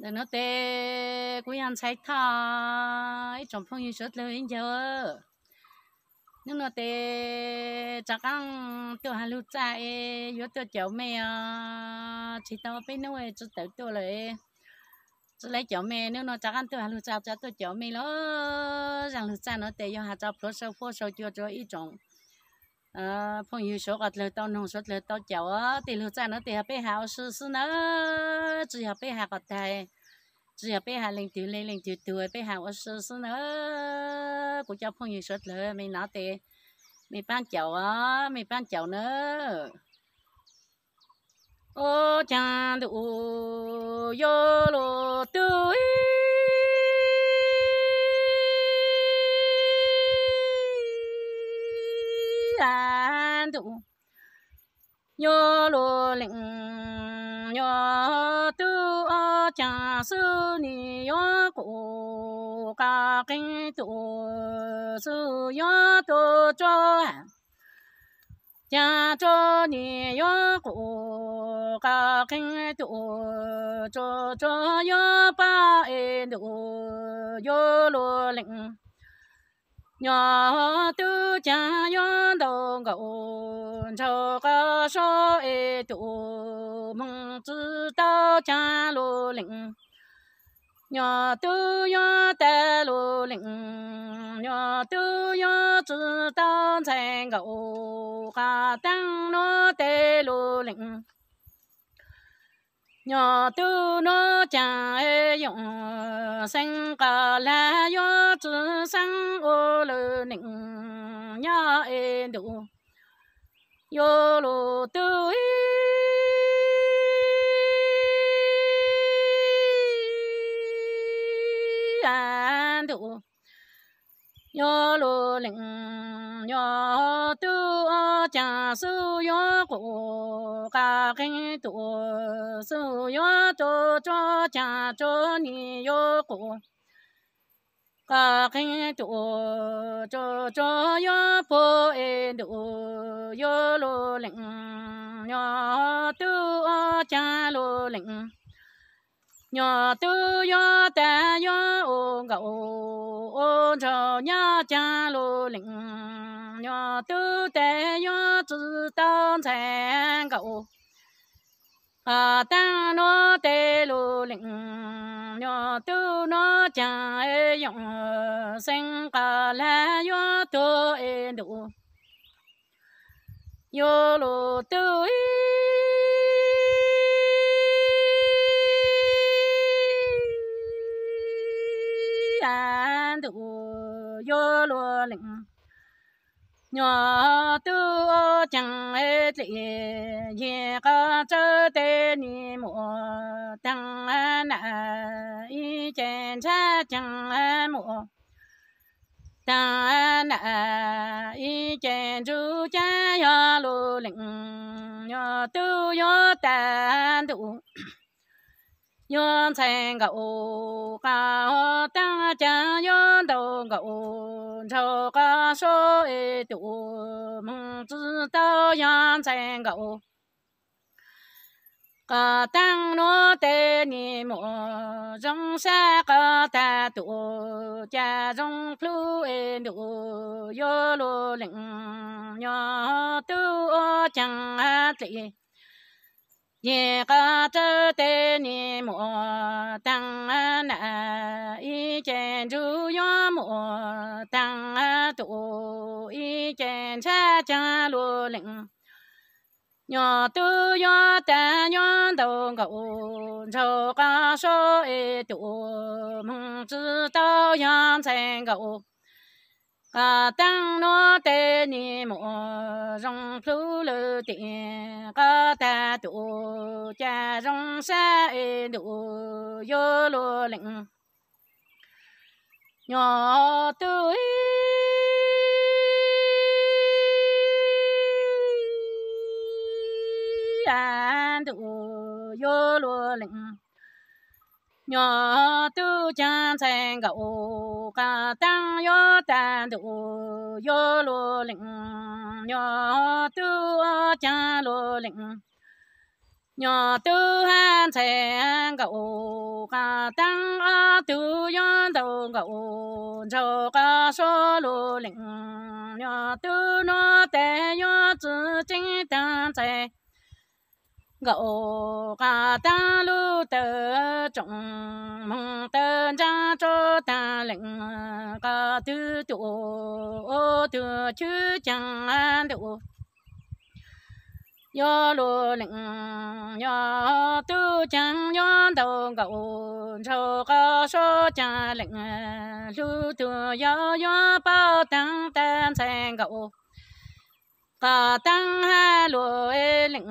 để nó tê cũng ăn sai thay chồng phong như suốt lên giờ nhưng nó té, chắc ăn tôi hà lưu trái, yếu tôi cháu mẹ chỉ tao bên nó cho tới tôi lại cho lấy cháu mẹ nếu nó chắc ăn tôi hà lưu trái, cho tôi cháu mẹ nó rằng lưu trái nó té, do hà cháu phố sâu phố sâu chưa cho ít chồng à ờ, phong yêu số gặt lời nông số lời tao chảo á thì lưu ra nó thì hợp bé hảo sư nó chỉ hợp bé hảo gặt chỉ hợp bé hảo lên tiểu lên lên tiểu tuổi bé hảo nó của cháu phong yêu số lời mình nó thì mình bán chảo á mình bán chảo nữa ô chàng đủ yo lo tuổi đàn tụ nhớ lô lĩnh nhớ tư ở cha sư ni nhớ cụ ca kinh tụ sư nhớ tu cho cha cho ni nhớ cụ ca kinh tụ cho cho nhớ ba e tụ nhớ lô lĩnh nhỏ tư cha nhỏ đồ ngậu cho cơ số ê tụ mong chữ tao cha lô lĩnh nhỏ tư nhỏ tê lô lĩnh nhỏ tư nhỏ chữ tao thành ngậu cả tăng nó tê lô lĩnh nhỏ tư nó cha ê dụng sinh cả là yo chữ sang ô lư nịnh nhớ ê đủ yo lô tư ý an à đủ yo lô lịnh cha su yo ko ka ke tu su yo to cho cha cho ni yo ko ka ke tu cho cho yo po e du yo lo leng yo tu cha lo leng nhỏ tư yo ta yo ô gạo ô cho nhỏ cha lô lĩnh nhỏ tư tế nhỏ tư tâm thành cậu à ta nó tê lù lĩnh nhỏ tư nó chả e yọng sinh cả là nhỏ tư e đủ nhỏ lù tư ý an à đủ nhỏ lù lĩnh nhỏ tu chẳng hết lệ ye ca chơ tê ni mùa tăng nà y chèn cha chẳng mùa tăng nà y chèn chú cha yo lu lĩnh nhỏ tu yo tan tu yon chen ga o ga o tang cha yon do ga o cho ga 呀说哎多，梦知道呀真够。个当罗的你莫中山个大多，家中路哎路有路岭呀都讲啊对，一个这的你莫。cha lô lệnh nhỏ tư nhỏ ta nhỏ đầu ngậu cho ca số e tụ mong chữ tao nhỏ sen ngậu ca tăng nó tê ni mộ rong phu lư tị ca ta tụ cha rong sa e tụ yo lô lệnh nhỏ tư ý lan tu yo lo lĩnh nhỏ tu chan sen gạo ca tăng yo tan tu yo lo lĩnh nhỏ tu chan lo lĩnh nhỏ tu han sen gạo ca tăng a tu yon tu gạo cho ca số lo lĩnh nhỏ tu nó te yo chỉ chính tan sen ngậu gà ta lu tơ trọng mong tơ cha cho ta lệnh gà tư tụ ô tư chứ chẳng an tụ yo lu lệnh yo tư chẳng yo đầu ngậu cho gà số cha lệnh lu tư yo yo bao tăng tan sang ngậu gà tăng hai lu lệnh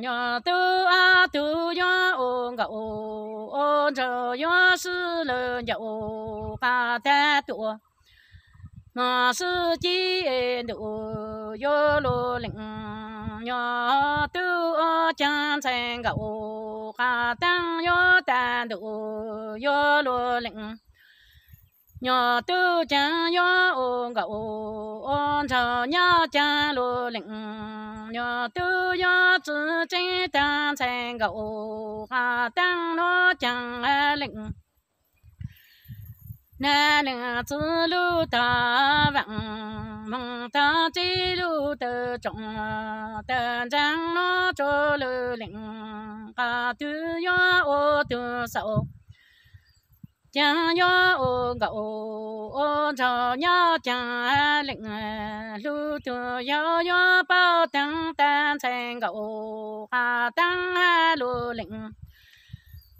nhỏ tư a tư nhỏ ô ngà ô ô giờ nhỏ sư lơ nhỏ ô ba ta tụ mà sư chi đủ yo lô lĩnh nhỏ tư ô chan sen gà ô khả tăng yo ta đủ yo lô lĩnh nhỏ tư cha nhỏ ô gạo ôn cho nhỏ cha lô lĩnh nhỏ tư nhỏ chữ chế tan sen gạo hà tăng nó chẳng lĩnh na là chữ lu ta vọng mong ta chỉ lu tơ trọng tơ trang nó cho lư lĩnh hà tư nhỏ ô tư sầu cha nhớ ô cho nhớ cha lệnh lu tu nhớ nhớ bao tăng tan thành gạo hà tăng lệnh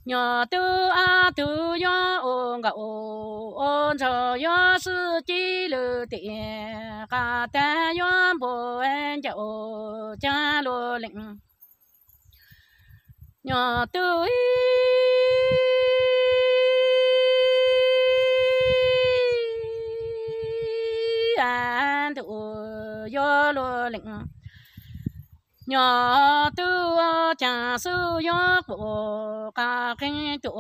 nhớ tu a tu nhớ ô cho nhớ sư chi lu tiệt cả ta nhớ bồ an cho cha lệnh nhớ tu ý yo lo lệnh nhỏ tư cha ờ, sư yo bộ ca kinh tu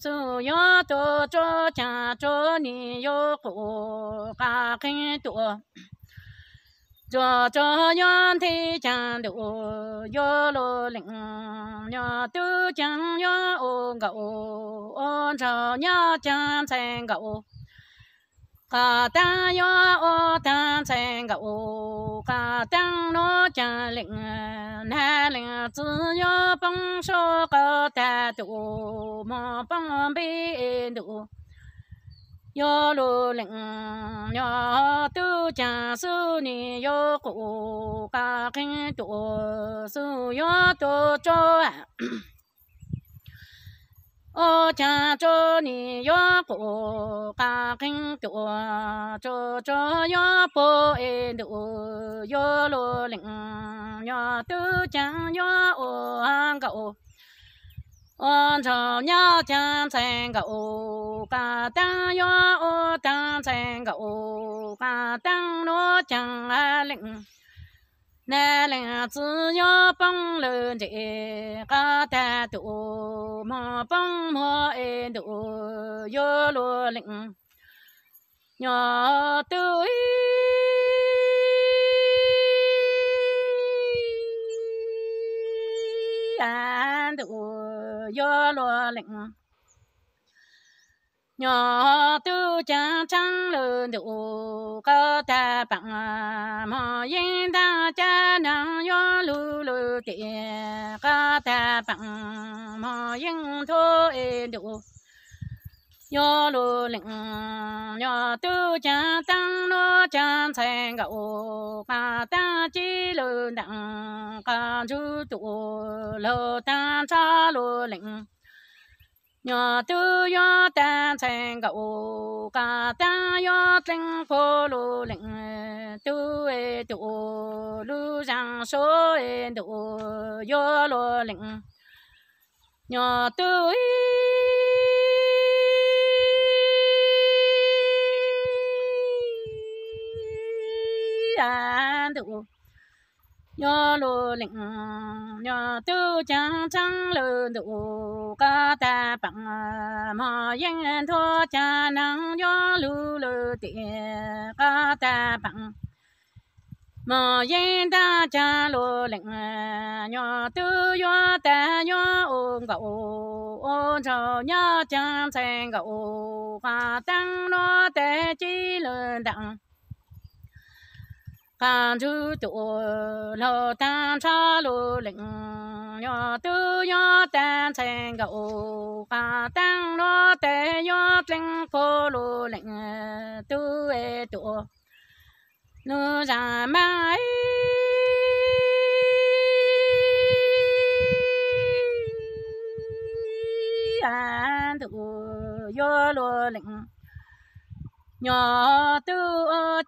sư yo tu cho cha cho ni yo bộ ca kinh tu cho cho yon thi chan du yo lo ling nyo tu chan yo o ga o on cho nyo chan sang ga cả ta yo o ta sang cả o cả ta nó cha lệnh na lệnh chữ yo bông số cả ta tu mà bông bi tu yo lu lệnh yo tu cha su ni yo cụ cả kinh tu su yo tu cho ô cha cho ni yo po ka king tu cho cho yo po e du yo lo ling yo tu chang yo o hang ka o on cho nhau chang sang ka o ka tang yo o tang sang ka o ka tang no chang a ling 那人只要帮人的，个大多忙帮忙哎多有罗人，要多。干的要落零，鸟都讲长了的。路高大棒，毛应当家能用路路的高大棒，毛应头一路。幺六零幺都江当罗江菜个嘎当几路当嘎就多路当茶路零。nhỏ tu nhỏ tan thành cậu cả ta nhỏ tranh phố lô lệnh tu e tu lu rằng số e tu yo lô lệnh nhỏ tu an à, tu nhớ lô lĩnh nhớ tu chẳng chẳng lô đủ ca ta bằng mà yên thua cha năng nhớ lô lô tiền ca ta bằng mà yên ta cha lô lĩnh nhớ tu nhớ ta nhớ ôn gậu ôn cho nhớ chẳng sang gậu ca tăng nó tế chi lô đặng càng chú tụ lo tan cha lo lệnh nhỏ tư nhỏ tan thành gậu càng tăng lo tê nhỏ tranh phô lo lệnh tư ê tụ nu ra mai an tụ yo lo lệnh nhỏ tu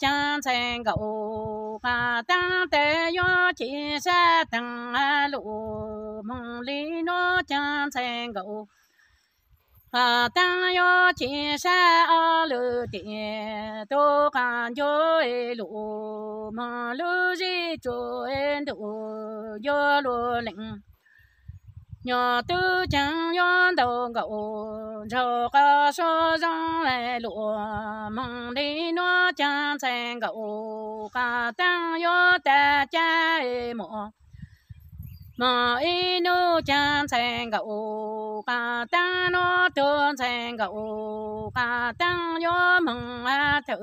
chân sen gậu ba tăng tế yo chỉ sa tăng à, lụ mong lý nó chân sen gậu à tăng yo chỉ sa ở lư địa tu can yo lụ mong lư di chu en tu yo lụ lệnh nhỏ tư chẳng yon đầu gậu cho cơ số rong lại lụa mong đi nó chẳng sang gậu cả tăng yo ta cha mọ mọ y nu chẳng sang gậu cả tăng nó tương sang gậu cả tăng yo mong a thử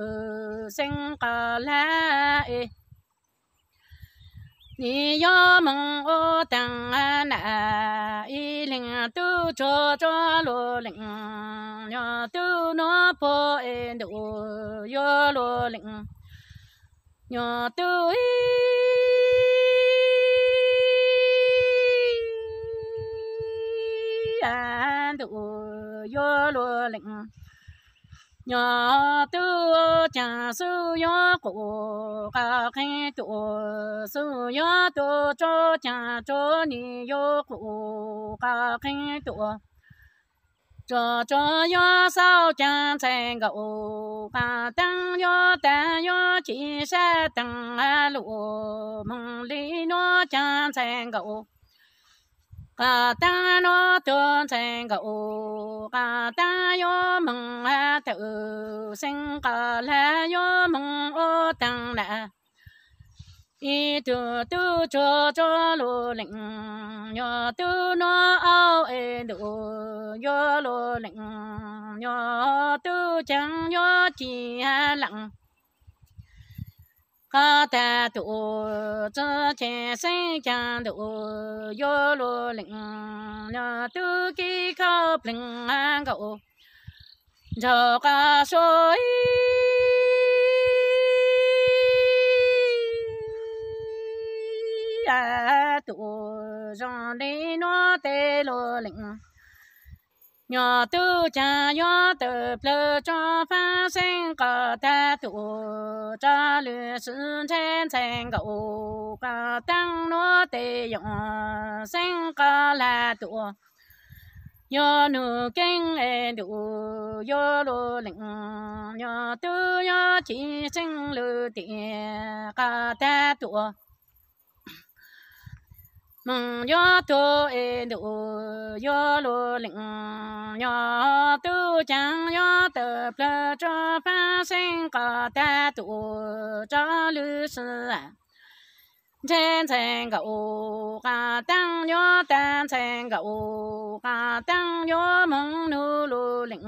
sinh cả lá 你要问我等哪一零都着着罗零，要都那破哎都要罗零，要都一。俺都要罗零。nhỏ tư cha sư yo cổ ca khe tu sư yo tu cho cha cho ni yo cổ ca khe tu cho cho yo sao cha sen gậu ca tăng yo ta yo chỉ sa tăng lu mong lý no cha sen gậu 噶达诺多成个乌，噶达哟蒙啊达乌，生噶拉哟蒙乌当啦。一嘟嘟着着路岭，呀嘟那奥哎路，呀路岭，呀嘟江呀天冷。ca ta tu cha che sen cha tu yo lo ling na tu ki ka pling an ga o ja ka so i ya tu jong linh no te lo ling nhỏ tư cha nhỏ tự lơ cho pha sinh cả ta tu cha lư sư trên sen gậu cả tăng nó tề yong sinh cả là tu nhỏ nữ kinh e đủ nhỏ lô linh nhỏ tư nhỏ chỉ sinh lư tiền cả ta tu mừng gió tu e đủ gió lô lĩnh nhỏ tu chẳng nhỏ tờ plơ cho pha sinh có ta tu cho lư sư à. trên thành cậu cả tăng nhớ tan thành cậu cả tăng nhớ mong nô lô lĩnh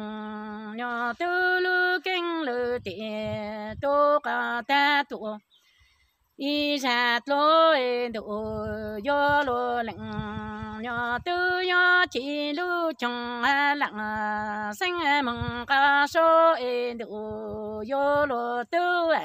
nhớ tư lư kinh lư tiệt tu cả ta tu 一山落路要落岭，要都要前路穷啊冷，生梦高烧路要落都啊。